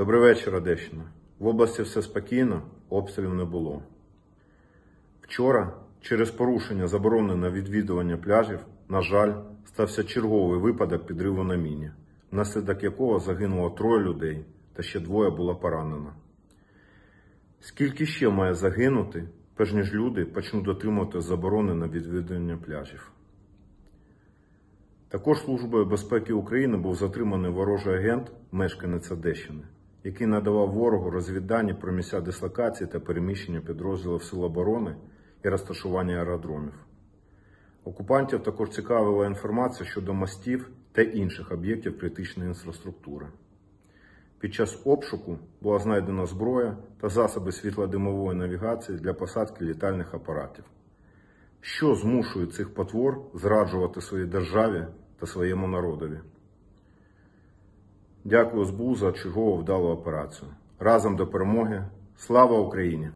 Добрий вечір, Одещина. В області все спокійно, обстрілів не було. Вчора, через порушення заборони на відвідування пляжів, на жаль, стався черговий випадок підриву на міні, внаслідок якого загинуло троє людей та ще двоє було поранено. Скільки ще має загинути, перш ніж люди почнуть дотримувати заборони на відвідування пляжів? Також Службою безпеки України був затриманий ворожий агент, мешканець Одещини який надавав ворогу розвіддані про місця дислокації та переміщення підрозділів Сил оборони і розташування аеродромів. Окупантів також цікавила інформація щодо мостів та інших об'єктів критичної інфраструктури. Під час обшуку була знайдена зброя та засоби світлодимової навігації для посадки літальних апаратів, що змушує цих потвор зраджувати своїй державі та своєму народові. Дякую СБУ за чергову вдалу операцію. Разом до перемоги. Слава Україні!